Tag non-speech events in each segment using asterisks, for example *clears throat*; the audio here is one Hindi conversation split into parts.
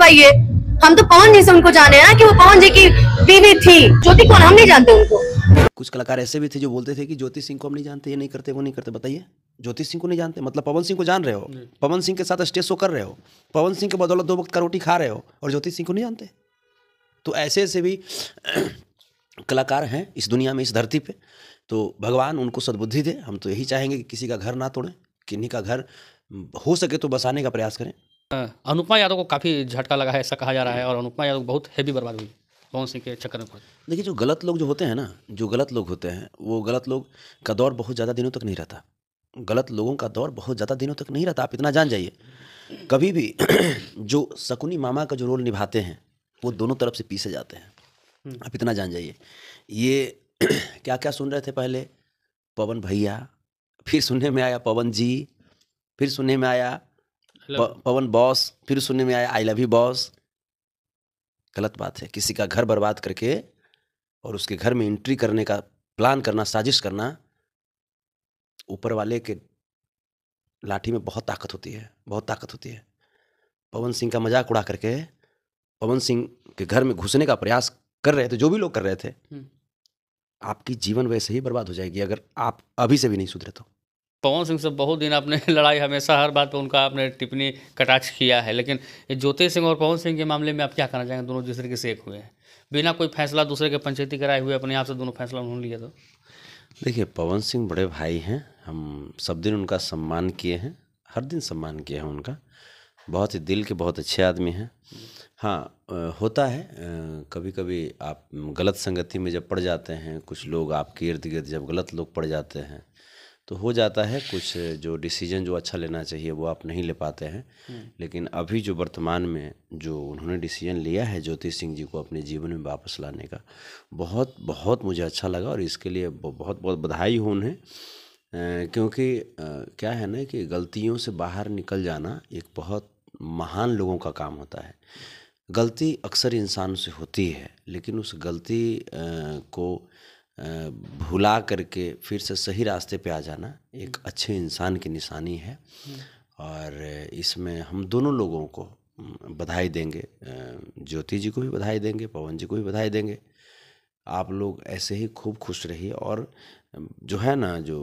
भाई ये हम तो पवन जी से उनको जाने ना कि वो पवन जी की बीवी थी ज्योति कौन हम नहीं जानते उनको कुछ कलाकार ऐसे भी थे जो बोलते थे कि ज्योति सिंह को हम नहीं जानते ये नहीं करते वो नहीं करते बताइए ज्योति सिंह को नहीं जानते मतलब पवन सिंह को जान रहे हो पवन सिंह के साथ स्टेज शो कर रहे हो पवन सिंह के बदौलत दो वक्त का रोटी खा रहे हो और ज्योति सिंह को नहीं जानते तो ऐसे ऐसे भी *clears throat* कलाकार हैं इस दुनिया में इस धरती पे तो भगवान उनको सद्बुद्धि दे हम तो यही चाहेंगे कि किसी का घर ना तोड़ें किन्हीं का घर हो सके तो बसाने का प्रयास करें हाँ। अनुपमा यादव को काफ़ी झटका लगा है ऐसा कहा जा रहा है और अनुपमा यादव बहुत हैवी बर्बाद हुई पवन सिंह के चक्कर में देखिए जो गलत लोग जो होते हैं ना जो गलत लोग होते हैं वो गलत लोग का दौर बहुत ज़्यादा दिनों तक नहीं रहता गलत लोगों का दौर बहुत ज़्यादा दिनों तक नहीं रहता आप इतना जान जाइए कभी भी *clears throat* जो शकुनी मामा का जो रोल निभाते हैं वो दोनों तरफ से पीसे जाते हैं हम्म। आप इतना जान जाइए ये *clears throat* क्या क्या सुन रहे थे पहले पवन भैया फिर सुनने में आया पवन जी फिर सुनने में आया मतलब पवन बॉस फिर सुनने में आया आई लव यू बॉस गलत बात है किसी का घर बर्बाद करके और उसके घर में एंट्री करने का प्लान करना साजिश करना ऊपर वाले के लाठी में बहुत ताकत होती है बहुत ताकत होती है पवन सिंह का मजाक उड़ा करके पवन सिंह के घर में घुसने का प्रयास कर रहे थे जो भी लोग कर रहे थे हम्म। आपकी जीवन वैसे ही बर्बाद हो जाएगी अगर आप अभी से भी नहीं सुधरे तो पवन सिंह से बहुत दिन आपने *laughs* लड़ाई हमेशा हर बात पर उनका आपने टिप्पणी कटाक्ष किया है लेकिन ज्योति सिंह और पवन सिंह के मामले में आप क्या कहना चाहेंगे दोनों दूसरे के से एक हुए हैं बिना कोई फैसला दूसरे के पंचायती कराए हुए अपने आप से दोनों फैसला उन्होंने लिया तो देखिए पवन सिंह बड़े भाई हैं हम सब दिन उनका सम्मान किए हैं हर दिन सम्मान किए हैं उनका बहुत ही दिल के बहुत अच्छे आदमी हैं हाँ होता है कभी कभी आप गलत संगति में जब पड़ जाते हैं कुछ लोग आपके इर्द गिर्द जब गलत लोग पड़ जाते हैं तो हो जाता है कुछ जो डिसीजन जो अच्छा लेना चाहिए वो आप नहीं ले पाते हैं हम्म। लेकिन अभी जो वर्तमान में जो उन्होंने डिसीजन लिया है ज्योतिष सिंह जी को अपने जीवन में वापस लाने का बहुत बहुत मुझे अच्छा लगा और इसके लिए बहुत बहुत बधाई हो उन्हें क्योंकि क्या है ना कि गलतियों से बाहर निकल जाना एक बहुत महान लोगों का काम होता है गलती अक्सर इंसान से होती है लेकिन उस गलती को भुला करके फिर से सही रास्ते पे आ जाना एक हम्म। अच्छे इंसान की निशानी है हम्म। और इसमें हम दोनों लोगों को हम्म, बधाई देंगे ज्योति जी को भी बधाई देंगे पवन जी को भी बधाई देंगे आप लोग ऐसे ही खूब खुश रहिए और जो है ना जो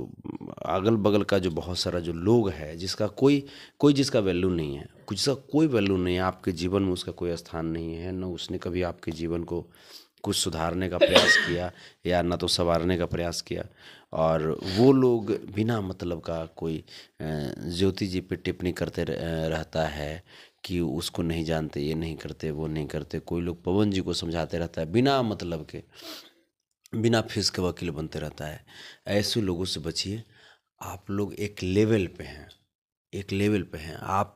अगल बगल का जो बहुत सारा जो लोग है जिसका कोई कोई जिसका वैल्यू नहीं है कुछ का कोई वैल्यू नहीं है आपके जीवन में उसका कोई स्थान नहीं है ना उसने कभी आपके जीवन को कुछ सुधारने का प्रयास किया या न तो संवारने का प्रयास किया और वो लोग बिना मतलब का कोई ज्योति जी पे टिप्पणी करते रहता है कि उसको नहीं जानते ये नहीं करते वो नहीं करते कोई लोग पवन जी को समझाते रहता है बिना मतलब के बिना फीस के वकील बनते रहता है ऐसे लोगों से बचिए आप लोग एक लेवल पे हैं एक लेवल पे हैं आप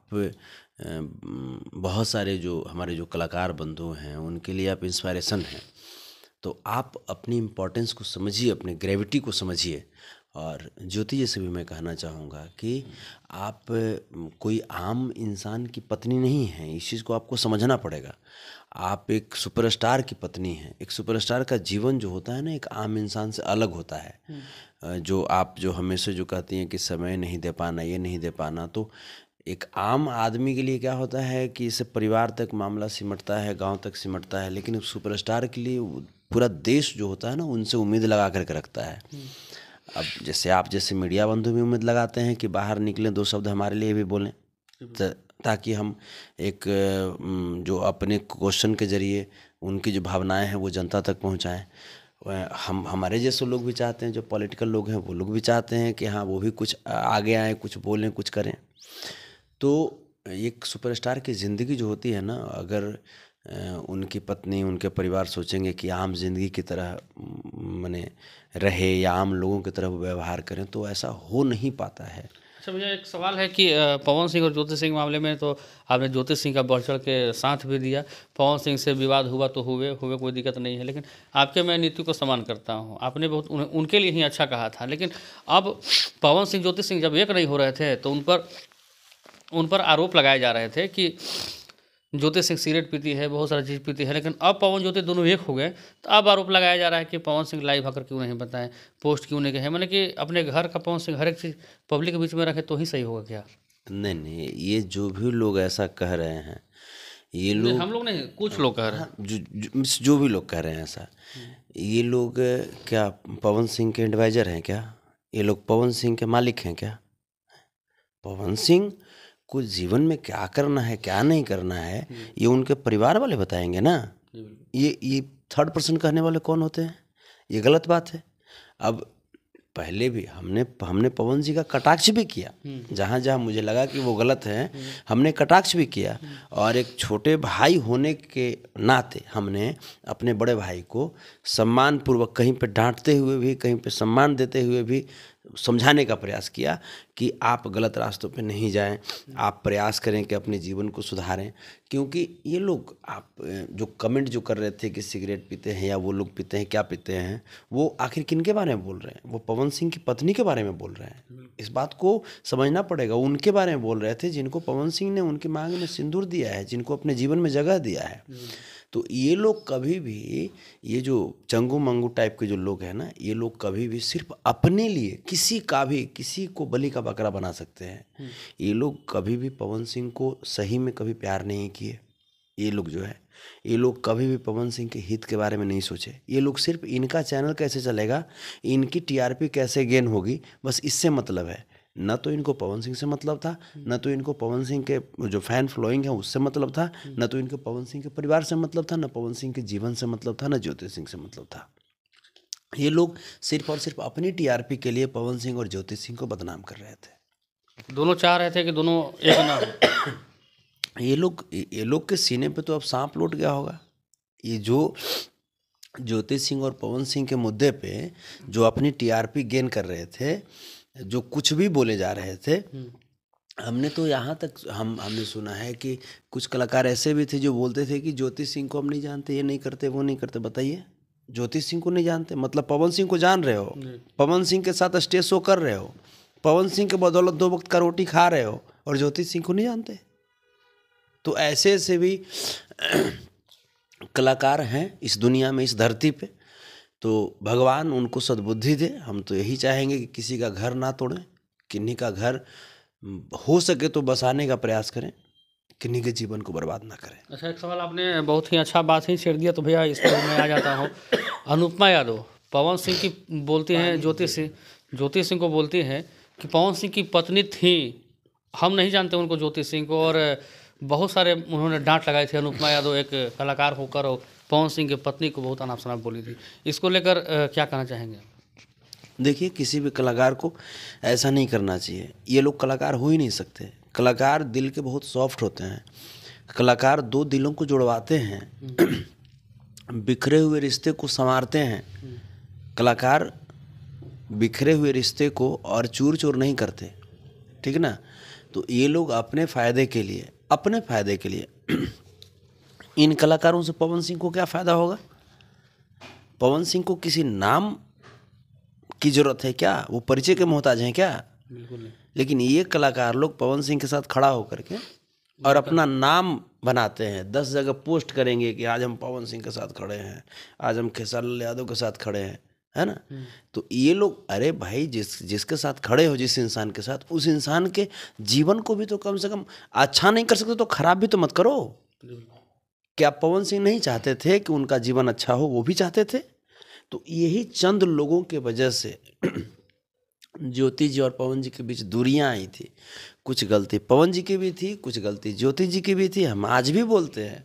बहुत सारे जो हमारे जो कलाकार बंधु हैं उनके लिए आप इंस्पायरेशन हैं तो आप अपनी इम्पोर्टेंस को समझिए अपने ग्रेविटी को समझिए और ज्योति जी से भी मैं कहना चाहूँगा कि आप कोई आम इंसान की पत्नी नहीं हैं इस चीज़ को आपको समझना पड़ेगा आप एक सुपरस्टार की पत्नी हैं एक सुपरस्टार का जीवन जो होता है ना एक आम इंसान से अलग होता है हम्म। जो आप जो हमेशा जो कहती हैं कि समय नहीं दे पाना ये नहीं दे पाना तो एक आम आदमी के लिए क्या होता है कि इससे परिवार तक मामला सिमटता है गांव तक सिमटता है लेकिन सुपरस्टार के लिए पूरा देश जो होता है ना उनसे उम्मीद लगा करके रखता है हम्म। अब जैसे आप जैसे मीडिया बंधु भी उम्मीद लगाते हैं कि बाहर निकलें दो शब्द हमारे लिए भी बोलें ताकि हम एक जो अपने क्वेश्चन के जरिए उनकी जो भावनाएं हैं वो जनता तक पहुंचाएं हम हमारे जैसे लोग भी चाहते हैं जो पॉलिटिकल लोग हैं वो लोग भी चाहते हैं कि हाँ वो भी कुछ आगे आएँ कुछ बोलें कुछ करें तो एक सुपरस्टार की ज़िंदगी जो होती है ना अगर उनकी पत्नी उनके परिवार सोचेंगे कि आम जिंदगी की तरह मैंने रहे या आम लोगों की तरह व्यवहार करें तो ऐसा हो नहीं पाता है अच्छा मुझे एक सवाल है कि पवन सिंह और ज्योतिष सिंह मामले में तो आपने ज्योतिष सिंह का बढ़ चढ़ के साथ भी दिया पवन सिंह से विवाद हुआ तो हुए हुए कोई दिक्कत नहीं है लेकिन आपके मैं नीति को समान करता हूँ आपने बहुत उन, उनके लिए ही अच्छा कहा था लेकिन अब पवन सिंह ज्योतिष सिंह जब एक नहीं हो रहे थे तो उन पर उन पर आरोप लगाए जा रहे थे कि ज्योति सिंह सिगरेट पीती है बहुत सारी चीज़ पीती है लेकिन अब पवन ज्योति दोनों एक हो गए तो अब आरोप लगाया जा रहा है कि पवन सिंह लाइव आकर क्यों नहीं बताएं पोस्ट क्यों नहीं कहे मैंने कि अपने घर का पवन सिंह हर एक चीज़ पब्लिक के बीच में रखे तो ही सही होगा क्या नहीं नहीं ये जो भी लोग ऐसा कह रहे हैं ये लोग हम लोग नहीं कुछ लोग कह रहे हैं हाँ, जो भी लोग कह रहे हैं ऐसा ये लोग क्या पवन सिंह के एडवाइज़र हैं क्या ये लोग पवन सिंह के मालिक हैं क्या पवन सिंह आपको जीवन में क्या करना है क्या नहीं करना है ये उनके परिवार वाले बताएंगे ना ये ये थर्ड पर्सन कहने वाले कौन होते हैं ये गलत बात है अब पहले भी हमने हमने पवन जी का कटाक्ष भी किया हम्म। जहाँ जहाँ मुझे लगा कि वो गलत हैं हम्म। हमने कटाक्ष भी किया हम्म। और एक छोटे भाई होने के नाते हमने अपने बड़े भाई को सम्मानपूर्वक कहीं पे डांटते हुए भी कहीं पे सम्मान देते हुए भी समझाने का प्रयास किया कि आप गलत रास्तों पे नहीं जाएं आप प्रयास करें कि अपने जीवन को सुधारें क्योंकि ये लोग आप जो कमेंट जो कर रहे थे कि सिगरेट पीते हैं या वो लोग पीते हैं क्या पीते हैं वो आखिर किन के बारे में बोल रहे हैं वो पवन सिंह की पत्नी के बारे में बोल रहे हैं इस बात को समझना पड़ेगा उनके बारे में बोल रहे थे जिनको पवन सिंह ने उनकी मांग में सिंदूर दिया है जिनको अपने जीवन में जगह दिया है तो ये लोग कभी भी ये जो चंगू मंगू टाइप के जो लोग हैं ना ये लोग कभी भी सिर्फ अपने लिए किसी का भी किसी को बलि का बकरा बना सकते हैं हम्म। ये लोग कभी भी पवन सिंह को सही में कभी प्यार नहीं किए ये लोग जो है ये लोग कभी भी पवन सिंह के हित के बारे में नहीं सोचे ये लोग सिर्फ इनका चैनल कैसे चलेगा इनकी टीआरपी कैसे गेन होगी बस इससे मतलब है ना तो इनको पवन सिंह से मतलब था ना तो इनको पवन सिंह के जो फैन फॉलोइंग है उससे मतलब था ना तो इनको पवन सिंह के परिवार से मतलब था ना पवन सिंह के जीवन से मतलब था ना ज्योतिष सिंह से मतलब था ये लोग सिर्फ और सिर्फ अपनी टीआरपी के लिए पवन सिंह और ज्योतिष सिंह को बदनाम कर रहे थे दोनों चाह रहे थे कि दोनों एक ना *coughs* ये लोग ये लोग के सीने पे तो अब सांप लौट गया होगा ये जो ज्योतिष सिंह और पवन सिंह के मुद्दे पे जो अपनी टीआरपी गेन कर रहे थे जो कुछ भी बोले जा रहे थे हम्म। हमने तो यहाँ तक हम हमने सुना है कि कुछ कलाकार ऐसे भी थे जो बोलते थे कि ज्योति सिंह को हम नहीं जानते ये नहीं करते वो नहीं करते बताइए ज्योति सिंह को नहीं जानते मतलब पवन सिंह को जान रहे हो पवन सिंह के साथ स्टेज शो कर रहे हो पवन सिंह के बदौलत दो वक्त का रोटी खा रहे हो और ज्योति सिंह को नहीं जानते तो ऐसे ऐसे भी *clears throat* कलाकार हैं इस दुनिया में इस धरती पर तो भगवान उनको सद्बुद्धि दे हम तो यही चाहेंगे कि किसी का घर ना तोड़ें किन्हीं का घर हो सके तो बसाने का प्रयास करें किन्हीं के जीवन को बर्बाद ना करें अच्छा एक सवाल आपने बहुत ही अच्छा बात ही छेड़ दिया तो भैया इस पर मैं आ जाता हूँ *coughs* अनुपमा यादव पवन सिंह की बोलती हैं ज्योतिष सिंह ज्योतिष सिंह को बोलती हैं कि पवन सिंह की पत्नी थी हम नहीं जानते उनको ज्योतिष सिंह को और बहुत सारे उन्होंने डांट लगाए थे अनुपमा यादव एक कलाकार होकर पवन सिंह के पत्नी को बहुत अनाप शनाप बोली थी इसको लेकर क्या कहना चाहेंगे देखिए किसी भी कलाकार को ऐसा नहीं करना चाहिए ये लोग कलाकार हो ही नहीं सकते कलाकार दिल के बहुत सॉफ्ट होते हैं कलाकार दो दिलों को जुड़वाते हैं हम्म। बिखरे हुए रिश्ते को संवारते हैं हम्म। कलाकार बिखरे हुए रिश्ते को और चूर चूर नहीं करते ठीक ना तो ये लोग अपने फ़ायदे के लिए अपने फ़ायदे के लिए इन कलाकारों से पवन सिंह को क्या फ़ायदा होगा पवन सिंह को किसी नाम की ज़रूरत है क्या वो परिचय के मोहताज हैं क्या बिल्कुल नहीं लेकिन ये कलाकार लोग पवन सिंह के साथ खड़ा होकर के और तो अपना नाम बनाते हैं दस जगह पोस्ट करेंगे कि आज हम पवन सिंह के साथ खड़े हैं आज हम खेसारी यादव के साथ खड़े हैं है ना हम्म। तो ये लोग अरे भाई जिस जिसके साथ खड़े हो जिस इंसान के साथ उस इंसान के जीवन को भी तो कम से कम अच्छा नहीं कर सकते तो खराब भी तो मत करो क्या पवन सिंह नहीं चाहते थे कि उनका जीवन अच्छा हो वो भी चाहते थे तो यही चंद लोगों के वजह से *clears throat* ज्योति जी और पवन जी के बीच दूरियां आई थी कुछ गलती पवन जी की भी थी कुछ गलती ज्योति जी की भी थी हम आज भी बोलते हैं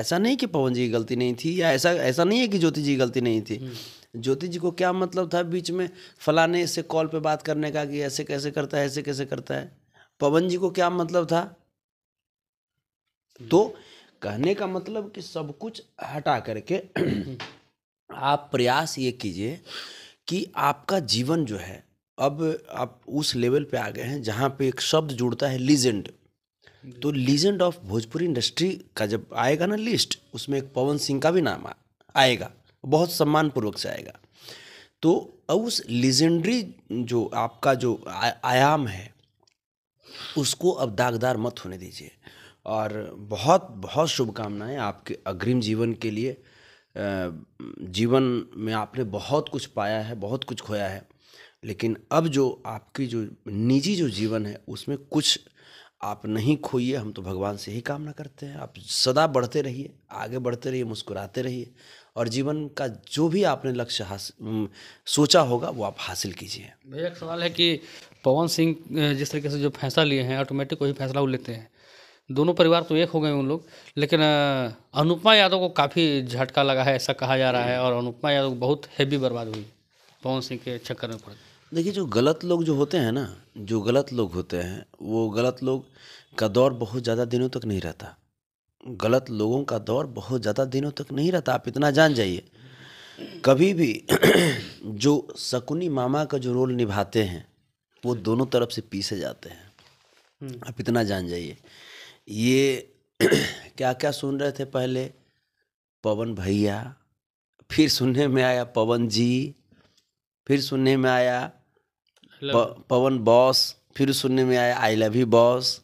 ऐसा नहीं कि पवन जी की गलती नहीं थी या ऐसा ऐसा नहीं है कि ज्योति जी की गलती नहीं थी हम्म। ज्योति जी को क्या मतलब था बीच में फलाने से कॉल पे बात करने का कि ऐसे कैसे करता है ऐसे कैसे करता है पवन जी को क्या मतलब था तो कहने का मतलब कि सब कुछ हटा करके *clears throat* आप प्रयास ये कीजिए कि आपका जीवन जो है अब आप उस लेवल पे आ गए हैं जहाँ पे एक शब्द जुड़ता है लीजेंड तो लीजेंड ऑफ भोजपुरी इंडस्ट्री का जब आएगा ना लिस्ट उसमें एक पवन सिंह का भी नाम आएगा बहुत सम्मानपूर्वक से आएगा तो उस लीजेंडरी जो आपका जो आ, आयाम है उसको अब दागदार मत होने दीजिए और बहुत बहुत शुभकामनाएं आपके अग्रिम जीवन के लिए जीवन में आपने बहुत कुछ पाया है बहुत कुछ खोया है लेकिन अब जो आपकी जो निजी जो जीवन है उसमें कुछ आप नहीं खोइए हम तो भगवान से ही कामना करते हैं आप सदा बढ़ते रहिए आगे बढ़ते रहिए मुस्कुराते रहिए और जीवन का जो भी आपने लक्ष्य सोचा होगा वो आप हासिल कीजिए भैया एक सवाल है कि पवन सिंह जिस तरीके से जो फैसला लिए हैं ऑटोमेटिक वही फैसला वो लेते हैं दोनों परिवार तो एक हो गए उन लोग लेकिन अनुपमा यादव को काफ़ी झटका लगा है ऐसा कहा जा रहा है और अनुपमा यादव बहुत हैवी बर्बाद हुई पवन सिंह के चक्कर में पड़ देखिए जो गलत लोग जो होते हैं ना जो गलत लोग होते हैं वो गलत लोग का दौर बहुत ज़्यादा दिनों तक नहीं रहता गलत लोगों का दौर बहुत ज़्यादा दिनों तक नहीं रहता आप इतना जान जाइए कभी भी *clears throat* जो शकुनी मामा का जो रोल निभाते हैं वो दोनों तरफ से पीसे जाते हैं हम्म। आप इतना जान जाइए ये *clears throat* क्या क्या सुन रहे थे पहले पवन भैया फिर सुनने में आया पवन जी फिर सुनने में आया प, पवन बॉस फिर सुनने में आया आई लव यू बॉस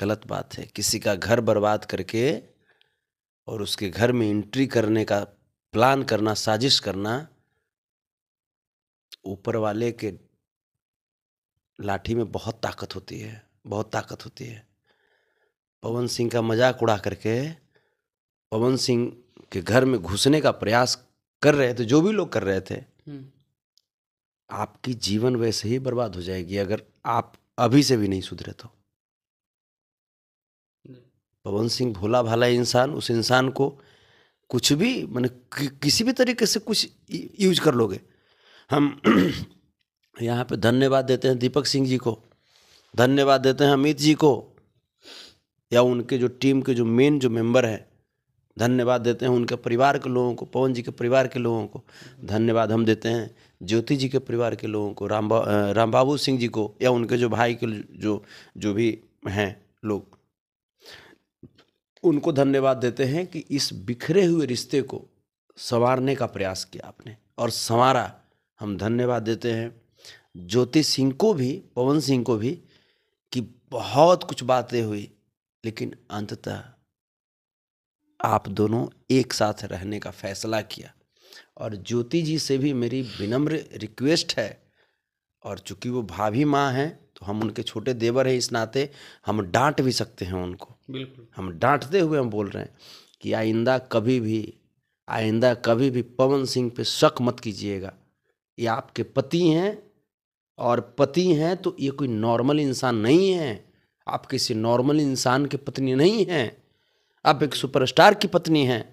गलत बात है किसी का घर बर्बाद करके और उसके घर में एंट्री करने का प्लान करना साजिश करना ऊपर वाले के लाठी में बहुत ताकत होती है बहुत ताकत होती है पवन सिंह का मजाक उड़ा करके पवन सिंह के घर में घुसने का प्रयास कर रहे थे जो भी लोग कर रहे थे आपकी जीवन वैसे ही बर्बाद हो जाएगी अगर आप अभी से भी नहीं सुधरे तो पवन सिंह भोला भाला इंसान उस इंसान को कुछ भी मैंने कि, किसी भी तरीके से कुछ यूज कर लोगे हम *clears throat* यहाँ पे धन्यवाद देते हैं दीपक सिंह जी को धन्यवाद देते हैं अमित जी को या उनके जो टीम के जो मेन जो मेंबर हैं धन्यवाद देते हैं उनके परिवार के लोगों को पवन जी के परिवार के लोगों को धन्यवाद हम देते हैं ज्योति जी के परिवार के लोगों को राम राम बाबू सिंह जी को या उनके जो भाई के जो जो भी हैं लोग उनको धन्यवाद देते हैं कि इस बिखरे हुए रिश्ते को संवारने का प्रयास किया आपने और संवारा हम धन्यवाद देते हैं ज्योति सिंह को भी पवन सिंह को भी बहुत कुछ बातें हुई लेकिन अंततः आप दोनों एक साथ रहने का फैसला किया और ज्योति जी से भी मेरी विनम्र रिक्वेस्ट है और चूंकि वो भाभी माँ हैं तो हम उनके छोटे देवर हैं इस नाते हम डांट भी सकते हैं उनको बिल्कुल हम डांटते हुए हम बोल रहे हैं कि आइंदा कभी भी आइंदा कभी भी पवन सिंह पे शक मत कीजिएगा ये आपके पति हैं और पति हैं तो ये कोई नॉर्मल इंसान नहीं है आप किसी नॉर्मल इंसान की पत्नी नहीं हैं आप एक सुपरस्टार की पत्नी हैं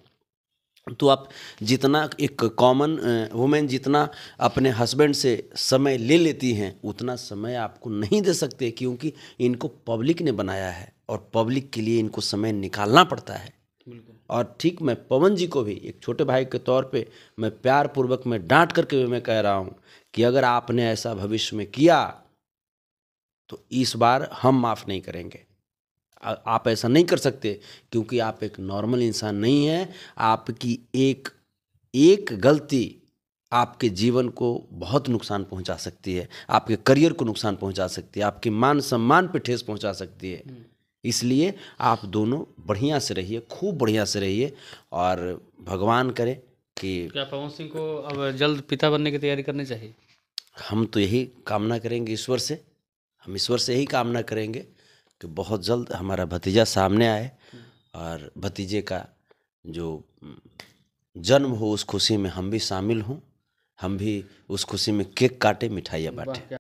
तो आप जितना एक कॉमन वुमेन जितना अपने हस्बैंड से समय ले लेती हैं उतना समय आपको नहीं दे सकते क्योंकि इनको पब्लिक ने बनाया है और पब्लिक के लिए इनको समय निकालना पड़ता है और ठीक मैं पवन जी को भी एक छोटे भाई के तौर पे मैं प्यार पूर्वक में डांट करके भी मैं कह रहा हूँ कि अगर आपने ऐसा भविष्य में किया तो इस बार हम माफ़ नहीं करेंगे आप ऐसा नहीं कर सकते क्योंकि आप एक नॉर्मल इंसान नहीं है आपकी एक एक गलती आपके जीवन को बहुत नुकसान पहुंचा सकती है आपके करियर को नुकसान पहुंचा सकती है आपके मान सम्मान पे ठेस पहुंचा सकती है हम्म। इसलिए आप दोनों बढ़िया से रहिए खूब बढ़िया से रहिए और भगवान करे कि क्या पवन सिंह को अब जल्द पिता बनने की तैयारी करनी चाहिए हम तो यही कामना करेंगे ईश्वर से हम ईश्वर से यही कामना करेंगे कि बहुत जल्द हमारा भतीजा सामने आए और भतीजे का जो जन्म हो उस खुशी में हम भी शामिल हों हम भी उस खुशी में केक काटे मिठाइयाँ बांटें